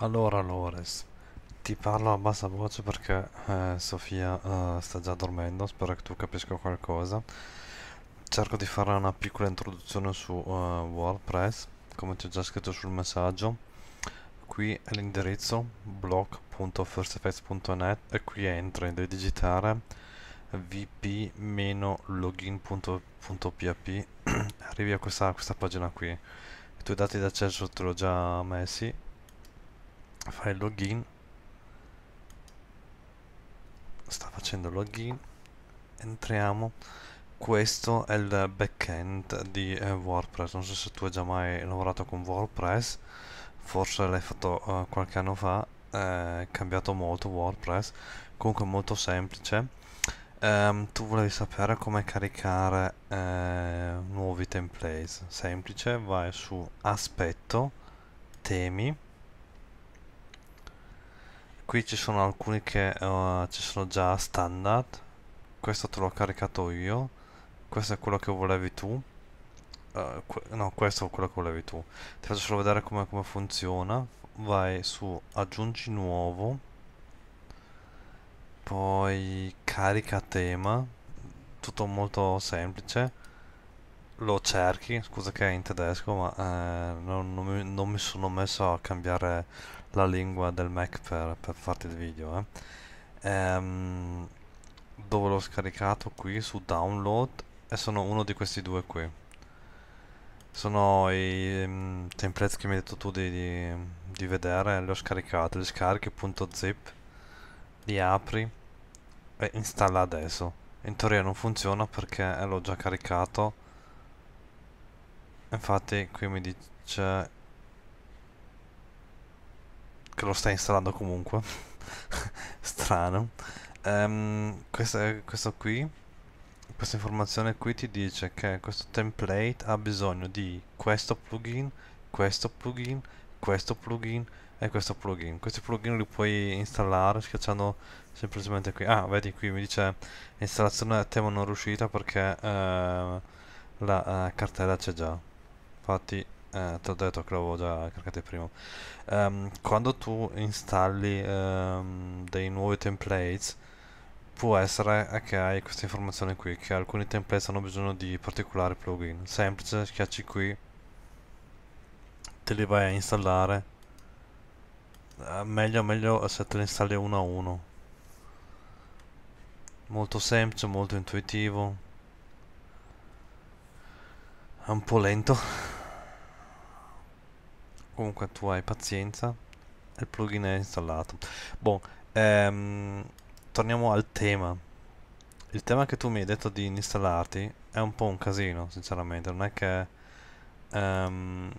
Allora Lores, ti parlo a bassa voce perché eh, Sofia eh, sta già dormendo, spero che tu capisca qualcosa. Cerco di fare una piccola introduzione su eh, WordPress, come ti ho già scritto sul messaggio. Qui è l'indirizzo blog.firsteffects.net e qui entri, devi digitare vp-login.php arrivi a questa, questa pagina qui. I tuoi dati d'accesso te l'ho già messi fai il login sta facendo login entriamo questo è il backend di eh, WordPress non so se tu hai già mai lavorato con WordPress forse l'hai fatto uh, qualche anno fa è eh, cambiato molto WordPress comunque molto semplice um, tu volevi sapere come caricare eh, nuovi templates semplice vai su aspetto temi qui ci sono alcuni che uh, ci sono già standard questo te l'ho caricato io questo è quello che volevi tu uh, que no questo è quello che volevi tu ti faccio solo vedere come, come funziona vai su aggiungi nuovo poi carica tema tutto molto semplice lo cerchi scusa che è in tedesco ma eh, non, non, mi, non mi sono messo a cambiare la lingua del Mac per, per farti il video eh. ehm, dove l'ho scaricato qui su download e sono uno di questi due qui sono i um, templates che mi hai detto tu di, di, di vedere li ho scaricati, li scarichi.zip li apri e installa adesso in teoria non funziona perché l'ho già caricato infatti qui mi dice che lo sta installando comunque. Strano. Um, questa, questo qui, questa informazione qui ti dice che questo template ha bisogno di questo plugin, questo plugin, questo plugin e questo plugin. Questi plugin li puoi installare schiacciando semplicemente qui. Ah, vedi qui mi dice installazione a tema non riuscita perché uh, la uh, cartella c'è già. Infatti eh, ti ho detto che l'avevo già caricato prima. Um, ehm, quando tu installi um, dei nuovi templates, può essere che hai questa informazione qui, che alcuni templates hanno bisogno di particolari plugin. Semplice, schiacci qui, te li vai a installare. Eh, meglio, meglio se te li installi uno a uno. Molto semplice, molto intuitivo. È un po' lento comunque tu hai pazienza il plugin è installato bon ehm, torniamo al tema il tema che tu mi hai detto di installarti è un po' un casino sinceramente non è che ehm,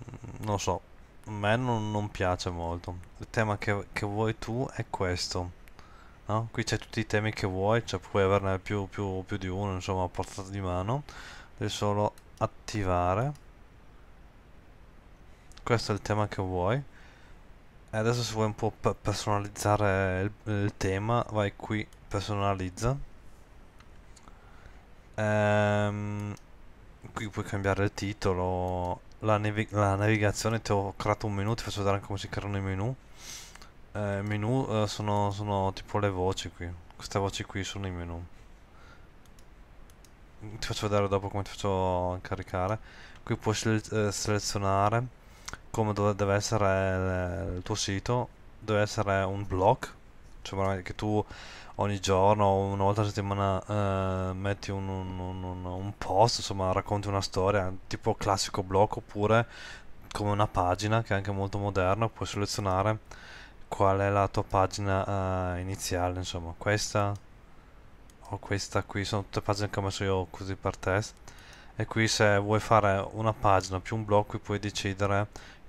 non lo so a me non, non, piace molto il tema che, che vuoi tu è questo No? Qui c'è tutti i temi che vuoi, cioè puoi averne più, più, più di uno, insomma, a portata di mano. Devi solo attivare questo è il tema che vuoi e adesso se vuoi un po' personalizzare il, il, tema vai qui personalizza ehm, qui puoi cambiare il titolo la, navi la, navigazione ti ho creato un menu ti faccio vedere anche come si creano i menu eh, menu eh, sono, sono tipo le voci qui queste voci qui sono i menu ti faccio vedere dopo come ti faccio caricare qui puoi eh, selezionare come deve essere eh, il tuo sito, deve essere un blog, cioè che tu ogni giorno una volta a settimana eh, metti un, un, un, un, post, insomma racconti una storia, tipo classico blog oppure come una pagina che è anche molto moderna, puoi selezionare qual è la tua pagina eh, iniziale, insomma questa o questa qui, sono tutte pagine che ho messo io così per test e qui se vuoi fare una pagina più un blog qui puoi decidere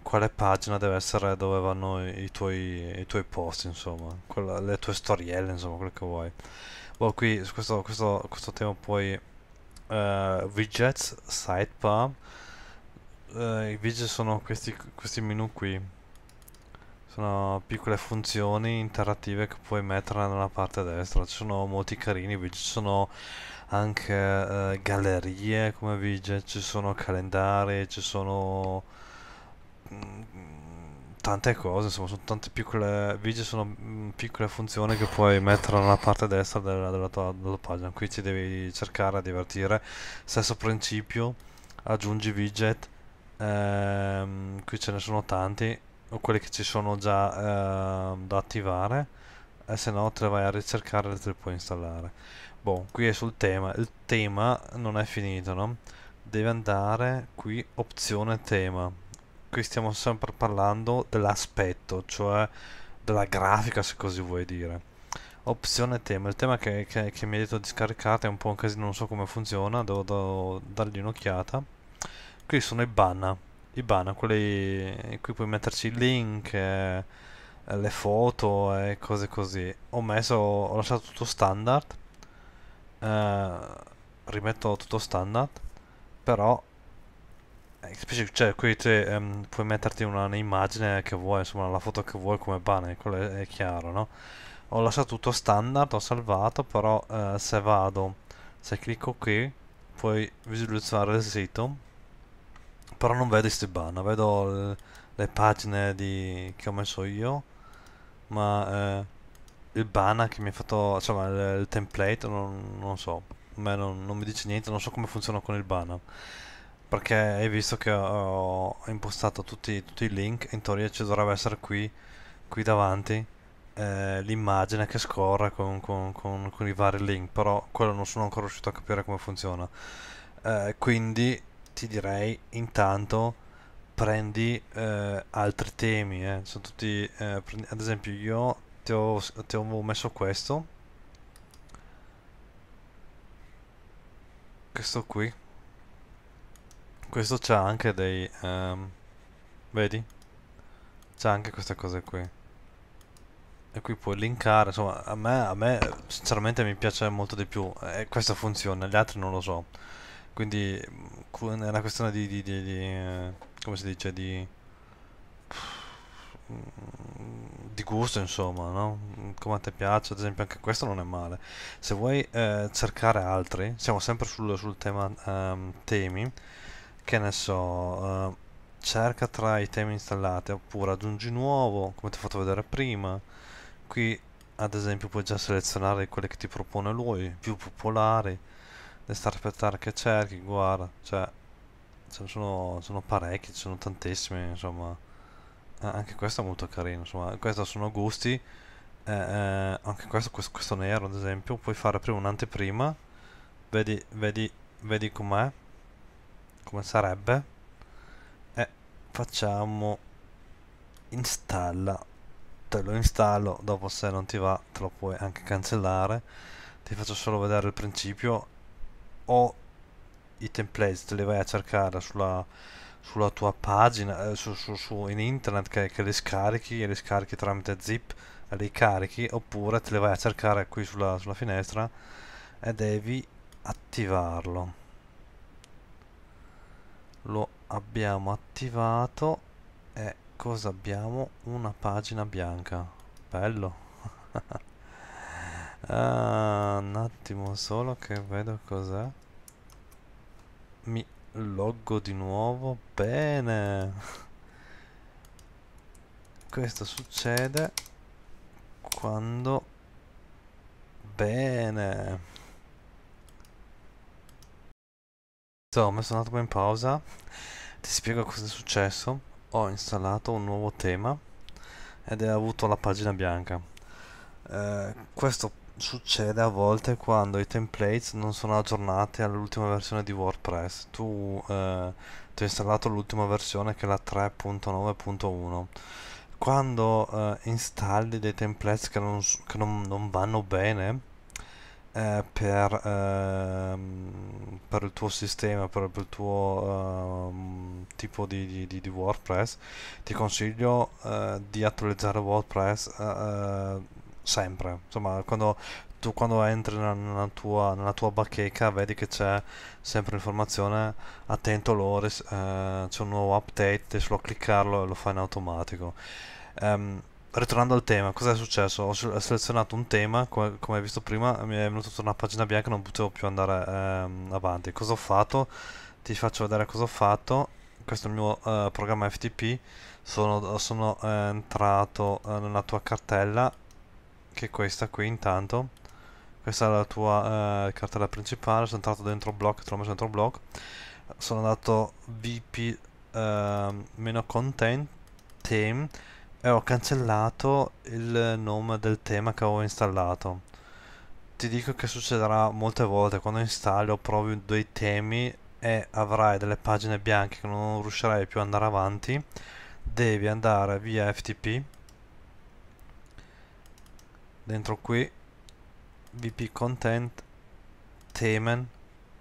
quale pagina deve essere dove vanno i tuoi, i tuoi post, insomma, quella, le tue storielle, insomma, quello che vuoi. Boh, qui su questo, questo, questo tema poi uh, widgets, sidebar. Uh, I widgets sono questi, questi menu qui. Sono piccole funzioni interattive che puoi mettere nella parte destra. Ci sono molti carini widget, ci sono anche uh, gallerie come widget, ci sono calendari, ci sono Mm, tante cose, insomma, sono tante piccole video, sono mm, piccole funzioni che puoi mettere nella parte destra della, della, tua, della pagina. Qui ci devi cercare a divertire. Stesso principio, aggiungi widget. Ehm, qui ce ne sono tanti, o quelli che ci sono già eh, da attivare. E se no te le vai a ricercare e te le puoi installare. Boh, qui è sul tema. Il tema non è finito, no? Devi andare qui, opzione tema qui stiamo sempre parlando dell'aspetto, cioè della grafica se così vuoi dire. Opzione tema, il tema che, che, che mi hai detto di scaricare è un po' un casino, non so come funziona, devo, devo dargli un'occhiata. Qui sono i banna, i banna, quelli qui puoi metterci il link, eh, le foto e eh, cose così. Ho messo, ho lasciato tutto standard, eh, rimetto tutto standard, però eh, cioè, qui te, um, puoi metterti un'immagine che vuoi, insomma, la foto che vuoi come banner, quello è, è chiaro, no? Ho lasciato tutto standard, ho salvato, però eh, se vado, se clicco qui, puoi visualizzare il sito, però non vedo questi banner, vedo le pagine di, che ho messo io, ma eh, il banner che mi ha fatto, insomma, il, il template, non, non so, non, non mi dice niente, non so come funziona con il banner perché hai visto che ho, impostato tutti, tutti, i link in teoria ci dovrebbe essere qui, qui davanti eh, l'immagine che scorre con, con, con, con, i vari link però quello non sono ancora riuscito a capire come funziona eh, quindi ti direi intanto prendi eh, altri temi eh. sono tutti eh, prendi, ad esempio io ti ho, ti ho messo questo questo qui questo c'ha anche dei... Um, vedi? C'ha anche queste cose qui. E qui puoi linkare, insomma, a me, a me sinceramente mi piace molto di più. Eh, questa funziona, gli altri non lo so. Quindi è una questione di... di, di, di eh, come si dice? Di... Mm, di gusto, insomma, no? Come a te piace, ad esempio anche questo non è male. Se vuoi eh, cercare altri, siamo sempre sul, sul tema um, temi che ne so, uh, cerca tra i temi installati oppure aggiungi nuovo, come ti ho fatto vedere prima. Qui ad esempio puoi già selezionare quelle che ti propone lui, più popolari, le aspettare che cerchi, guarda, cioè ce ne sono, sono parecchi, ce ne sono tantissime, insomma. Ah, anche questo è molto carino, insomma, questi sono gusti. Eh, eh, anche questo, questo, questo, nero ad esempio, puoi fare prima un'anteprima, vedi, vedi, vedi com'è come sarebbe e facciamo installa te lo installo dopo se non ti va te lo puoi anche cancellare ti faccio solo vedere il principio o i template te li vai a cercare sulla, sulla tua pagina eh, su, su, su, in internet che, che, li scarichi e li scarichi tramite zip e li carichi oppure te li vai a cercare qui sulla, sulla finestra e devi attivarlo abbiamo attivato e cosa abbiamo? Una pagina bianca. Bello. ah, un attimo solo che vedo cos'è. Mi loggo di nuovo. Bene. Questo succede quando... Bene. Insomma, sono andato un po' in pausa ti spiego cosa è successo ho installato un nuovo tema ed è avuto la pagina bianca eh, questo succede a volte quando i templates non sono aggiornati all'ultima versione di WordPress tu eh, ti ho installato l'ultima versione che è la 3.9.1 quando eh, installi dei templates che, non, che non, non vanno bene eh, per, ehm, per, il tuo sistema, per, per il tuo ehm, tipo di, di, di, WordPress, ti consiglio eh, di attualizzare WordPress eh, eh sempre. Insomma, quando tu quando entri nella tua, nella tua bacheca vedi che c'è sempre informazione attento all'ora eh, c'è un nuovo update solo cliccarlo e lo fa in automatico um, ritornando al tema, cosa è successo? Ho, selezionato un tema, come, come hai visto prima, mi è venuto una pagina bianca e non potevo più andare ehm, avanti. Cosa ho fatto? Ti faccio vedere cosa ho fatto. Questo è il mio eh, programma FTP. Sono, sono eh, entrato eh, nella tua cartella, che è questa qui intanto. Questa è la tua eh, cartella principale, sono entrato dentro block, te dentro block. Sono andato vp-content, ehm, team e eh, ho cancellato il nome del tema che avevo installato. Ti dico che succederà molte volte quando installo provi dei temi e avrai delle pagine bianche che non riuscirai più ad andare avanti, devi andare via FTP dentro qui VP content temen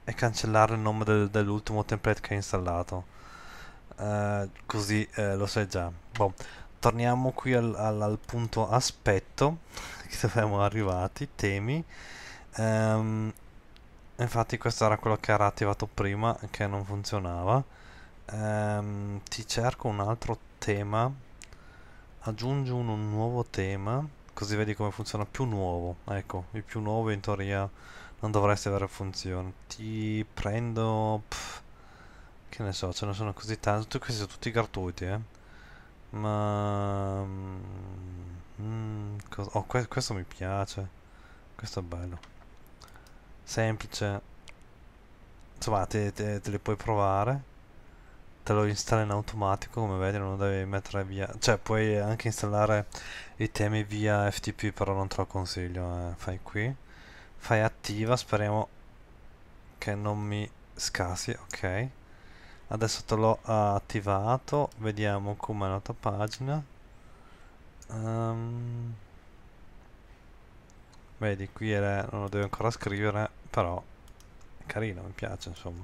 e cancellare il nome del, dell'ultimo template che hai installato. Uh, così uh, lo sai già. Boh torniamo qui al, al, al punto aspetto che siamo arrivati, temi. Um, infatti questo era quello che era attivato prima che non funzionava. Um, ti cerco un altro tema, aggiungi un, un nuovo tema, così vedi come funziona più nuovo. Ecco, il più nuovo in teoria non dovresti avere funzione. Ti prendo... Pff, che ne so, ce ne sono così tanti. Tutti questi sono tutti gratuiti, eh. Ma... Mm, mm, oh, questo mi piace. Questo è bello. Semplice. Insomma, te, te, te le puoi provare. Te lo installa in automatico, come vedi, non lo devi mettere via... Cioè, puoi anche installare i temi via FTP, però non te lo consiglio. Eh. Fai qui. Fai attiva, speriamo che non mi scassi. Ok adesso te l'ho eh, attivato vediamo com'è la tua pagina um, vedi qui era, non lo devo ancora scrivere però è carino mi piace insomma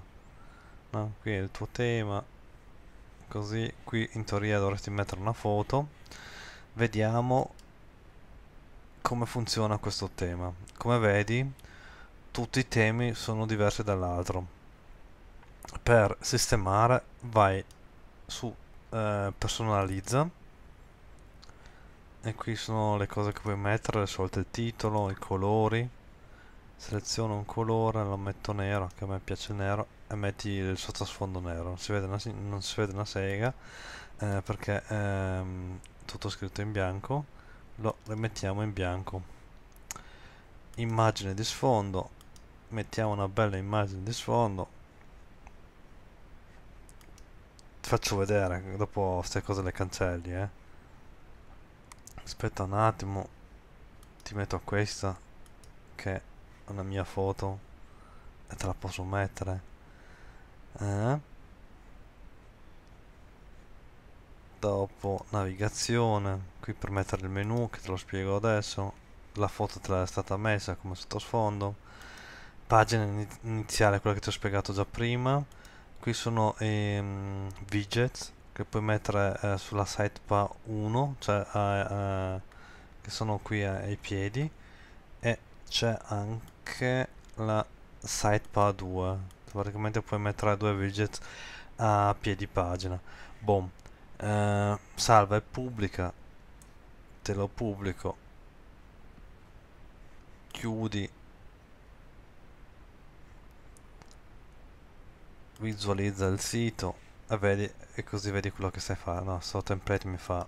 no? qui è il tuo tema così qui in teoria dovresti mettere una foto vediamo come funziona questo tema come vedi tutti i temi sono diversi dall'altro per sistemare vai su eh, personalizza e qui sono le cose che puoi mettere, le solite il titolo, i colori seleziono un colore, lo metto nero, che a me piace nero e metti il sottosfondo nero non si vede una, non si vede una sega eh, perché è ehm, tutto scritto in bianco lo rimettiamo in bianco immagine di sfondo mettiamo una bella immagine di sfondo faccio vedere, dopo queste cose le cancelli, eh. Aspetta un attimo, ti metto questa, che è una mia foto, e te la posso mettere. Eh? Dopo navigazione, qui per mettere il menu, che te lo spiego adesso. La foto te l'è stata messa come sottosfondo. Pagina iniziale, quella che ti ho spiegato già prima qui sono ehm, widgets che puoi mettere eh, sulla sidebar 1 cioè eh, eh, che sono qui eh, ai piedi e c'è anche la sidebar 2 praticamente puoi mettere due widgets a piedi pagina boom eh, salva e pubblica te lo pubblico chiudi visualizza il sito e, vedi, e così vedi quello che sai fare no sto template mi fa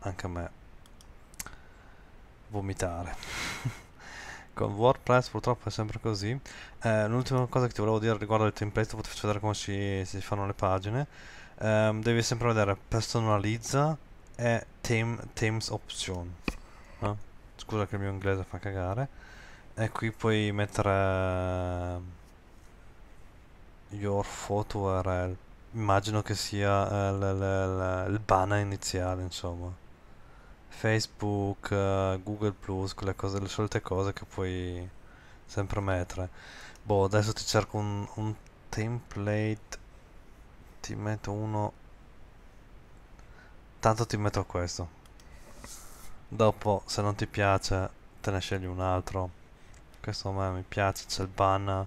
anche a me vomitare con WordPress purtroppo è sempre così eh, l'ultima cosa che ti volevo dire riguardo al template potete vedere come si, si fanno le pagine eh, devi sempre vedere personalizza e theme, themes option eh? scusa che il mio inglese fa cagare e qui puoi mettere Your photo URL. Immagino che sia eh, l, l, l, il banner iniziale, insomma. Facebook, uh, Google Plus, quelle cose, le solite cose che puoi sempre mettere. Boh, adesso ti cerco un, un template. Ti metto uno. Tanto ti metto questo. Dopo, se non ti piace, te ne scegli un altro. Questo a me mi piace, c'è il banner.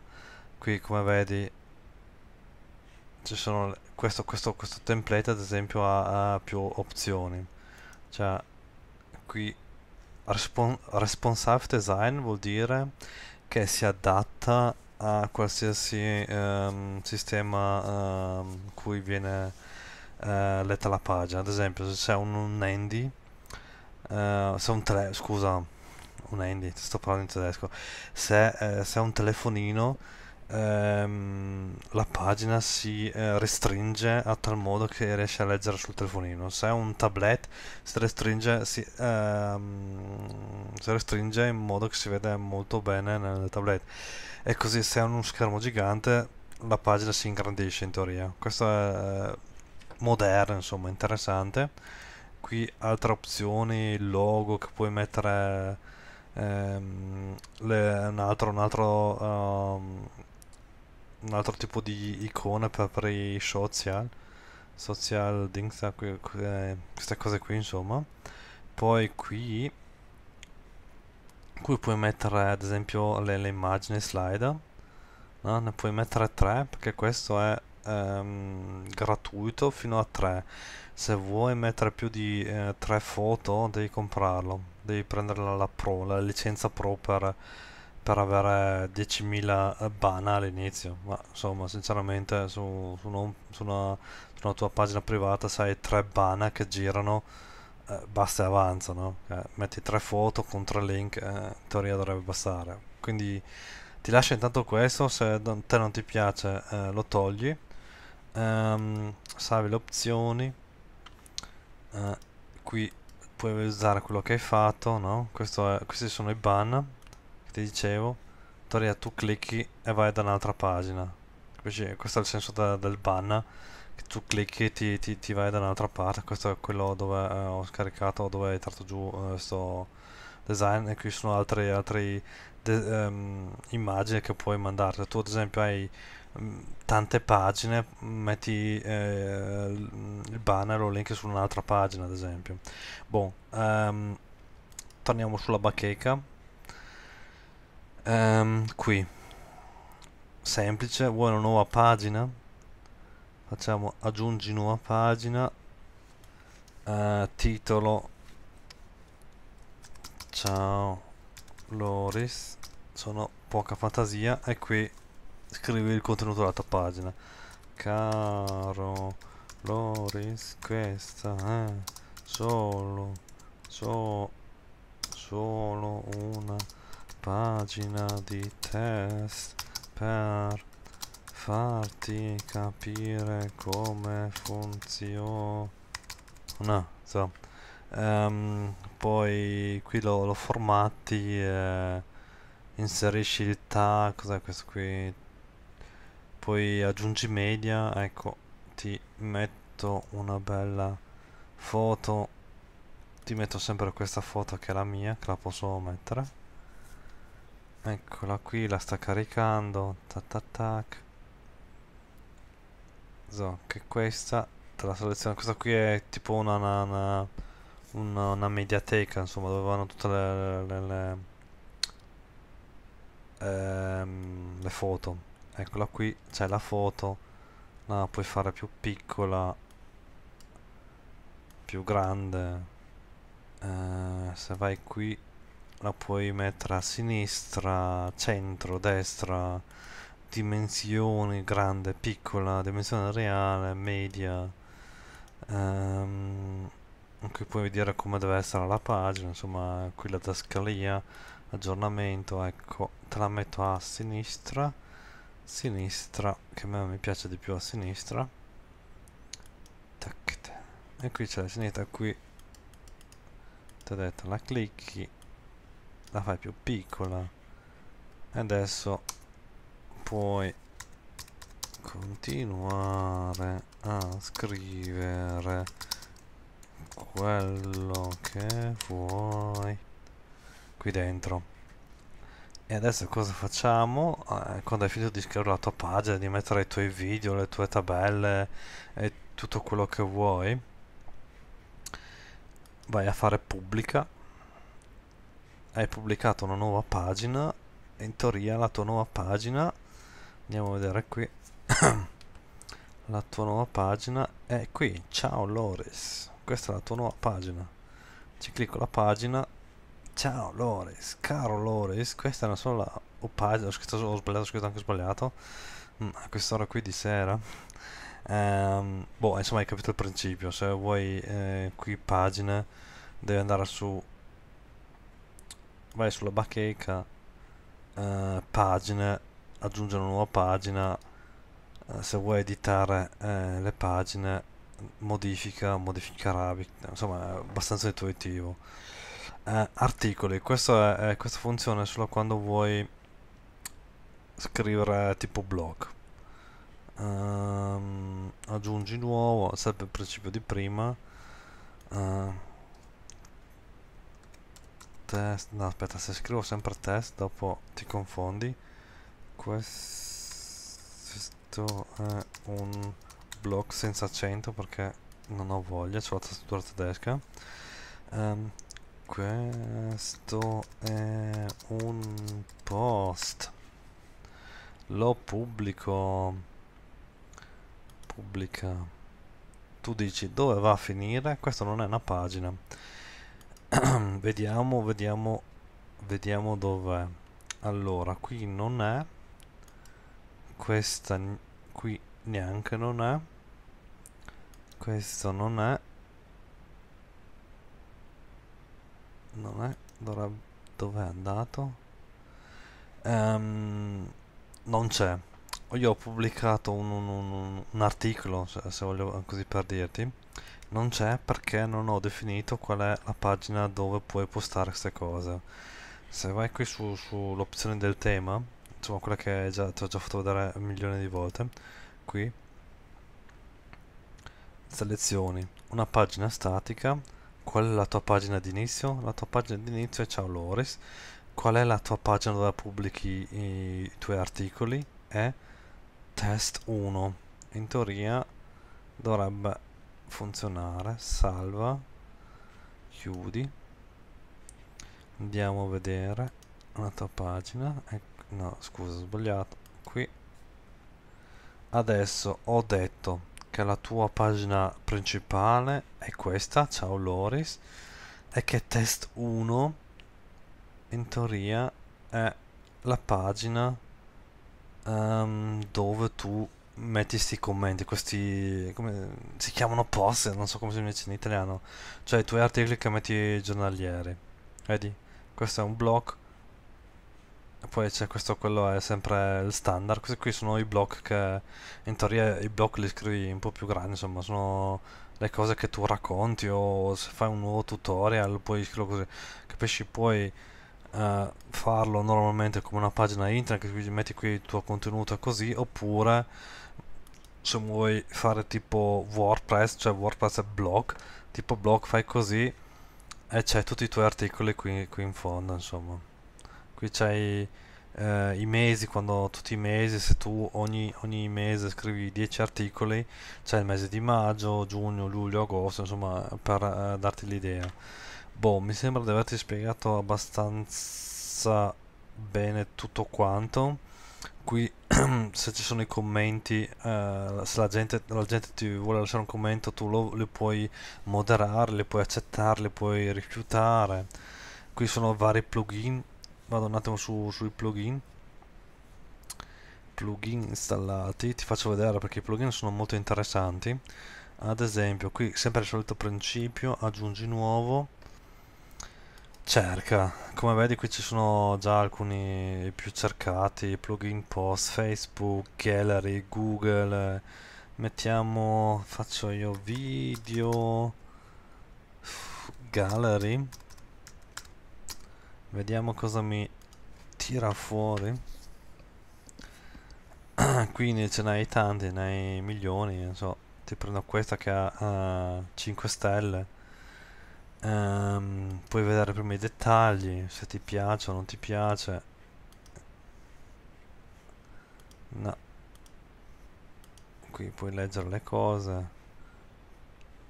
Qui, come vedi, sono, questo, questo, questo, template ad esempio ha, ha più opzioni cioè qui respon responsive design vuol dire che si adatta a qualsiasi um, sistema um, cui viene uh, letta la pagina ad esempio se c'è un, un handy uh, eh, se un tre scusa un handy sto parlando in tedesco se, eh, se è un telefonino ehm, la pagina si eh, restringe a tal modo che riesci a leggere sul telefonino. Se è un tablet si restringe, si, ehm, si restringe in modo che si vede molto bene nel tablet. E così se è uno schermo gigante la pagina si ingrandisce in teoria. Questo è eh, moderno, insomma, interessante. Qui altre opzioni, il logo che puoi mettere, ehm, le, un altro, un altro um, un altro tipo di icona per, per i social social things eh, queste cose qui insomma poi qui qui puoi mettere ad esempio le, le immagini slider no? ne puoi mettere 3 perché questo è ehm, gratuito fino a 3 se vuoi mettere più di eh, 3 foto devi comprarlo devi prendere la, la pro la licenza pro per per avere 10.000 bana all'inizio, ma insomma sinceramente su, su, uno, su, una, su, una, tua pagina privata se hai 3 bana che girano eh, basta e avanza, no? eh, metti 3 foto con 3 link, eh, in teoria dovrebbe bastare. Quindi ti lascio intanto questo, se non, te non ti piace eh, lo togli, um, ehm, salvi le opzioni, eh, qui puoi usare quello che hai fatto, no? è, questi sono i bana ti dicevo, Toria tu clicchi e vai da un'altra pagina. Capisci? Questo è il senso da, del banna, che tu clicchi e ti, ti, ti vai da un'altra parte. Questo è quello dove eh, ho scaricato, dove hai tratto giù eh, sto design e qui sono altre, altre de, um, immagini che puoi mandare. Tu ad esempio hai mm, tante pagine, metti eh, mm, il banner o link su un'altra pagina ad esempio. Bon, um, ehm, torniamo sulla bacheca um, qui semplice vuoi una nuova pagina facciamo aggiungi nuova pagina uh, titolo ciao Loris sono poca fantasia e qui scrivi il contenuto della tua pagina caro Loris questa è solo so, solo una pagina di test per farti capire come funziona. So. Um, poi qui lo, lo formati, eh, inserisci il tag, cos'è questo qui? Poi aggiungi media, ecco, ti metto una bella foto, ti metto sempre questa foto che è la mia, che la posso mettere Eccola qui, la sta caricando. Tac tac tac. So, che questa te la seleziono. Questa qui è tipo una, una, una, una, una mediateca, insomma, dove vanno tutte le, le, le, ehm, le foto. Eccola qui, c'è la foto. La puoi fare più piccola, più grande. Eh, se vai qui la puoi mettere a sinistra, centro, destra, dimensioni grande, piccola, dimensione reale, media, ehm, qui puoi vedere come deve essere la pagina, insomma qui la tascalia, aggiornamento, ecco, te la metto a sinistra, sinistra, che a me mi piace di più a sinistra, tac, e qui c'è la sinistra, qui, ti ho detto, la clicchi, la fai più piccola e adesso puoi continuare a scrivere quello che vuoi qui dentro e adesso cosa facciamo? Eh, quando hai finito di scrivere la tua pagina, di mettere i tuoi video, le tue tabelle e tutto quello che vuoi, vai a fare pubblica hai pubblicato una nuova pagina e in teoria la tua nuova pagina andiamo a vedere qui la tua nuova pagina è qui ciao Loris questa è la tua nuova pagina ci clicco la pagina ciao Loris caro Loris questa è una sola o oh, pagina ho scritto ho sbagliato ho scritto anche sbagliato mm, a quest'ora qui di sera um, boh insomma hai capito il principio se vuoi eh, qui pagine devi andare su vai sulla bacheca eh, pagine aggiungere una nuova pagina eh, se vuoi editare eh, le pagine modifica modifica insomma è abbastanza intuitivo eh, articoli questa, è, eh, questa funzione è solo quando vuoi scrivere tipo blog um, aggiungi nuovo sempre il principio di prima uh, test no aspetta se scrivo sempre test dopo ti confondi questo è un blog senza accento perché non ho voglia c'è la tastatura tedesca um, questo è un post lo pubblico pubblica tu dici dove va a finire questa non è una pagina vediamo, vediamo, vediamo dov'è. Allora, qui non è. Questa qui neanche non è. Questo non è. Non è. Dovrebbe... Dov'è andato? Um, non c'è. Io ho pubblicato un, un, un, un articolo, cioè, se voglio così per dirti, non c'è perché non ho definito qual è la pagina dove puoi postare queste cose se vai qui su, sull'opzione del tema insomma quella che già, ti ho già fatto vedere un milione di volte qui selezioni una pagina statica qual è la tua pagina d'inizio la tua pagina d'inizio è ciao Loris qual è la tua pagina dove pubblichi i, i tuoi articoli è test 1 in teoria dovrebbe funzionare salva chiudi andiamo a vedere la tua pagina ecco, no scusa ho sbagliato qui adesso ho detto che la tua pagina principale è questa ciao Loris e che test 1 in teoria è la pagina um, dove tu metti questi commenti, questi... come si chiamano post, non so come si dice in italiano. Cioè i tuoi articoli che metti giornalieri. Vedi? Questo è un blog. E poi c'è questo, quello è sempre il standard. Questi qui sono i blog che... In teoria i blog li scrivi un po' più grandi, insomma, sono le cose che tu racconti o se fai un nuovo tutorial puoi scriverlo così. Capisci? Poi uh, farlo normalmente come una pagina internet, quindi metti qui il tuo contenuto così, oppure se vuoi fare tipo WordPress, cioè WordPress è blog, tipo blog fai così e c'è tutti i tuoi articoli qui, qui in fondo, insomma. Qui c'hai eh, i mesi, quando tutti i mesi, se tu ogni, ogni mese scrivi 10 articoli, c'è il mese di maggio, giugno, luglio, agosto, insomma, per eh, darti l'idea. Boh, mi sembra di averti spiegato abbastanza bene tutto quanto. Qui se ci sono i commenti, eh, se la gente, la gente, ti vuole lasciare un commento, tu lo, li puoi moderare, li puoi accettare, li puoi rifiutare. Qui sono vari plugin. Vado un attimo su, sui plugin. Plugin installati, ti faccio vedere perché i plugin sono molto interessanti. Ad esempio, qui sempre il solito principio, aggiungi nuovo cerca come vedi qui ci sono già alcuni più cercati plugin post facebook gallery google mettiamo faccio io video gallery vediamo cosa mi tira fuori quindi ce n'hai tanti ne hai milioni so ti prendo questa che ha uh, eh, 5 stelle Um, puoi vedere prima i dettagli, se ti piace o non ti piace. No. Qui puoi leggere le cose.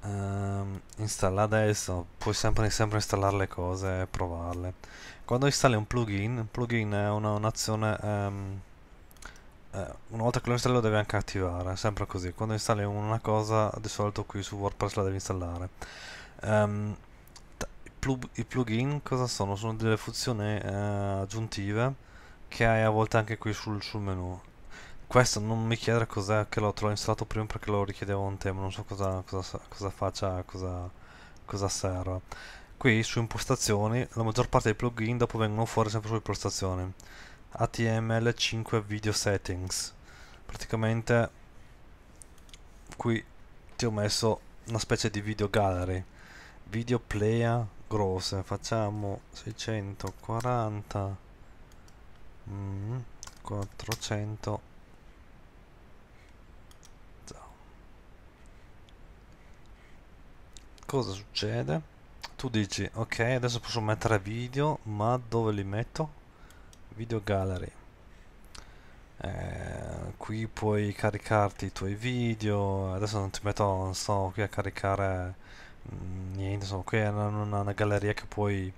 Um, installa adesso, puoi sempre, sempre, installare le cose e provarle. Quando installi un plugin, un plugin è un'azione... um, una volta che lo installi lo devi anche attivare, sempre così. Quando installi una cosa, di solito qui su WordPress la devi installare. Um, plug i plugin cosa sono? Sono delle funzioni eh, aggiuntive che hai a volte anche qui sul, sul menu. Questo non mi chiedere cos'è che l'ho, l'ho installato prima perché lo richiedevo un tema, non so cosa, cosa, cosa faccia, cosa, cosa serva. Qui su impostazioni la maggior parte dei plugin dopo vengono fuori sempre su impostazioni. HTML5 Video Settings. Praticamente qui ti ho messo una specie di video gallery video player grosse facciamo 640 mm, 400 cosa succede? tu dici ok adesso posso mettere video ma dove li metto? video gallery eh, qui puoi caricarti i tuoi video adesso non ti metto non so qui a caricare Mm, niente, insomma, qui è una, una, galleria che puoi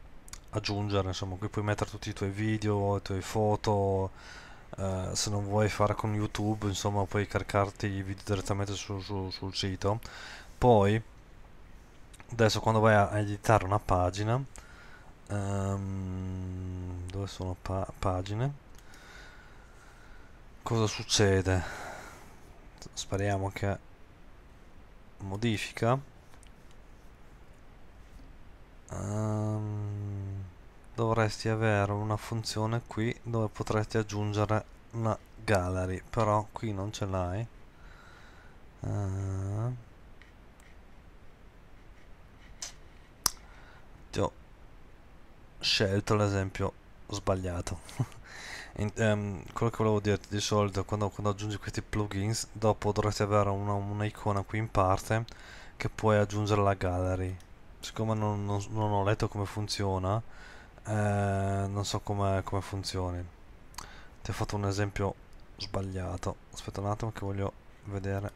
aggiungere, insomma, qui puoi mettere tutti i tuoi video, le tue foto, eh, se non vuoi fare con YouTube, insomma, puoi caricarti i video direttamente su, su, sul sito. Poi, adesso quando vai a editare una pagina, um, dove sono pa pagine? Cosa succede? Speriamo che modifica um, dovresti avere una funzione qui dove potresti aggiungere una gallery però qui non ce l'hai uh, ti ho scelto l'esempio sbagliato In, um, quello che volevo dirti di solito quando, quando aggiungi questi plugins dopo dovresti avere un'icona qui in parte che puoi aggiungere la gallery siccome non, non, non ho letto come funziona, eh, non so come, come funzioni. Ti ho fatto un esempio sbagliato. Aspetta un attimo che voglio vedere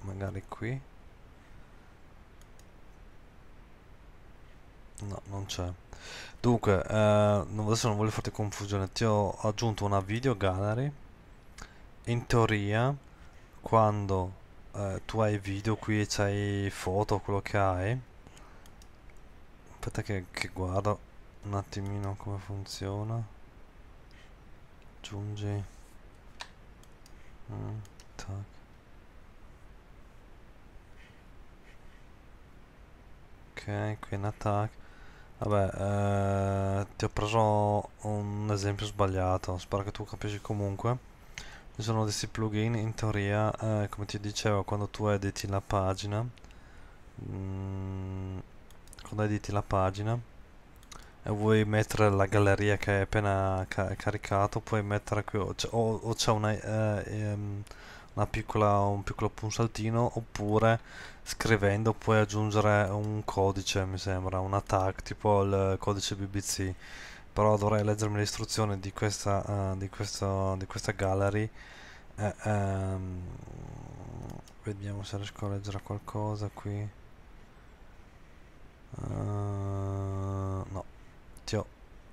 magari qui. No, non c'è. Dunque, eh, adesso non voglio farti confusione, ti ho aggiunto una video gallery. In teoria, quando eh, tu hai video qui, e c'hai foto, quello che hai, Aspetta che, che guardo un attimino come funziona. Aggiungi. Mm, tac. Ok, qui in attack. Vabbè, eh, ti ho preso un esempio sbagliato, spero che tu capisci comunque. Ci sono questi plugin, in teoria, eh, come ti dicevo, quando tu editi la pagina... Mm, condividete la pagina e vuoi mettere la galleria che hai appena ca caricato puoi mettere qui o c'è una, eh, ehm, una piccola, un piccolo pulsantino oppure scrivendo puoi aggiungere un codice mi sembra una tag tipo il codice bbc però dovrei leggermi le istruzioni di questa, uh, di questo, di questa gallery eh, ehm, vediamo se riesco a leggere qualcosa qui Uh, no, ti ho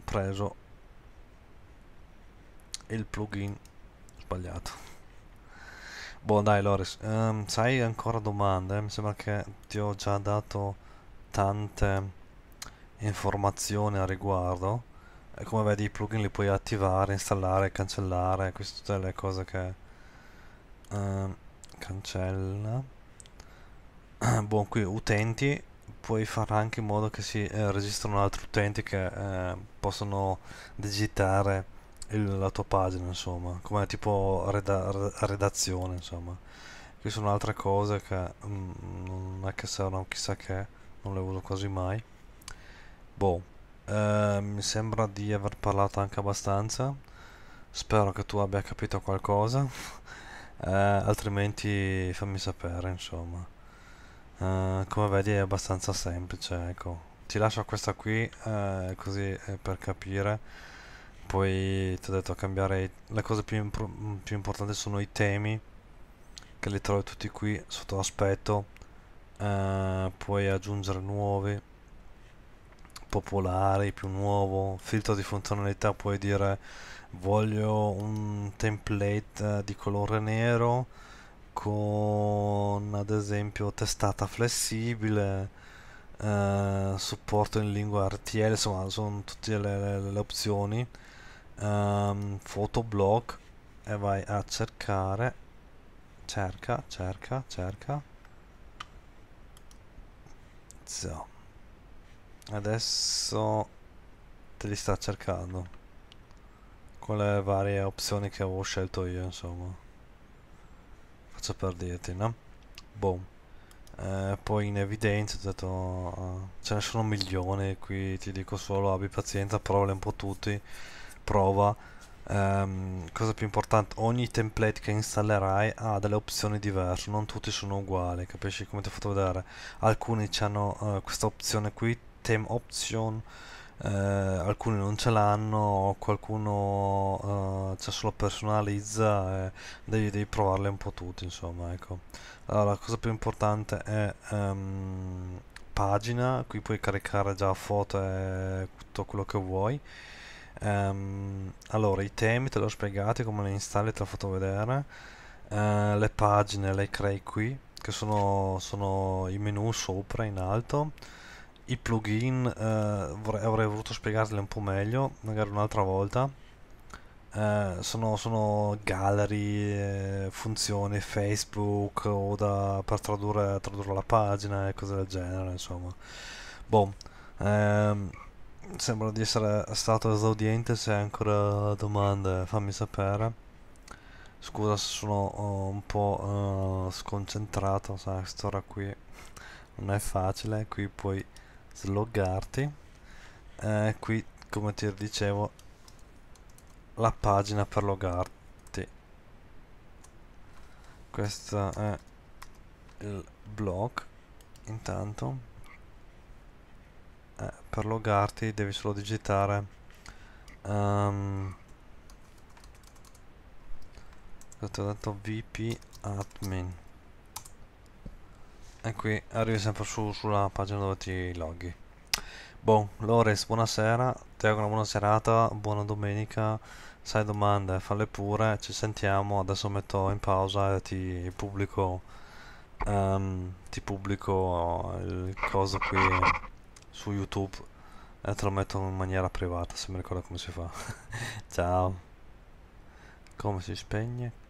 preso il plugin sbagliato. Boh, dai, Loris, um, sai ancora domande? Mi sembra che ti ho già dato tante informazioni a riguardo. E come vedi, i plugin li puoi attivare, installare, cancellare. Queste tutte le cose che. Um, cancella. buon qui utenti puoi fare anche in modo che si eh, registrano altri utenti che eh, possono digitare il, la tua pagina, insomma, come tipo reda, redazione, insomma. Qui sono altre cose che mh, mm, non è che servono chissà che, non le uso quasi mai. Boh, eh, mi sembra di aver parlato anche abbastanza. Spero che tu abbia capito qualcosa, eh, altrimenti fammi sapere, insomma. Eh, come vedi è abbastanza semplice, ecco. Ti lascio questa qui, eh, così eh, per capire. Poi ti ho detto cambiare... Le cose più, mm, più importanti sono i temi, che li trovi tutti qui sotto aspetto. Uh, eh, puoi aggiungere nuovi, popolari, più nuovo, filtro di funzionalità, puoi dire voglio un template di colore nero con ad esempio testata flessibile, eh, supporto in lingua RTL, insomma sono tutte le, le, le opzioni, um, ehm, fotoblog e vai a cercare, cerca, cerca, cerca. So. Adesso te li sta cercando con le varie opzioni che avevo scelto io insomma forza per dirti, no? Boom. Eh, poi in evidenza ho detto uh, ce ne sono milioni qui ti dico solo abbi pazienza provale un po' tutti prova um, cosa più importante ogni template che installerai ha delle opzioni diverse non tutti sono uguali capisci come ti ho fatto vedere alcuni hanno uh, questa opzione qui theme option eh, alcuni non ce l'hanno, qualcuno eh, c'è cioè solo personalizza, eh, devi, devi, provarle un po' tutti, insomma, ecco. Allora, la cosa più importante è ehm, pagina, qui puoi caricare già foto e tutto quello che vuoi. Ehm, allora, i temi te l'ho spiegati, come li installi te l'ho fatto vedere. Eh, le pagine le crei qui, che sono, sono i menu sopra in alto i plugin eh, vorrei, avrei voluto spiegarli un po' meglio, magari un'altra volta. Eh, sono, sono, gallery, eh, funzioni Facebook o da, per tradurre, tradurre, la pagina e cose del genere, insomma. Boh, ehm, sembra di essere stato esaudiente, se hai ancora domande fammi sapere. Scusa se sono eh, un po' uh, sconcentrato, sai, quest'ora qui non è facile, qui puoi sloggarti eh, qui come ti dicevo la pagina per logarti questo è il blog intanto eh, per logarti devi solo digitare um, ho detto vp admin e qui arrivi sempre su, sulla pagina dove ti loghi Buon, Loris, buonasera, ti auguro una buona serata, buona domenica, se hai domande falle pure, ci sentiamo, adesso metto in pausa e ti pubblico, um, ti pubblico il coso qui su YouTube e te lo metto in maniera privata se mi ricordo come si fa. Ciao. Come si spegne?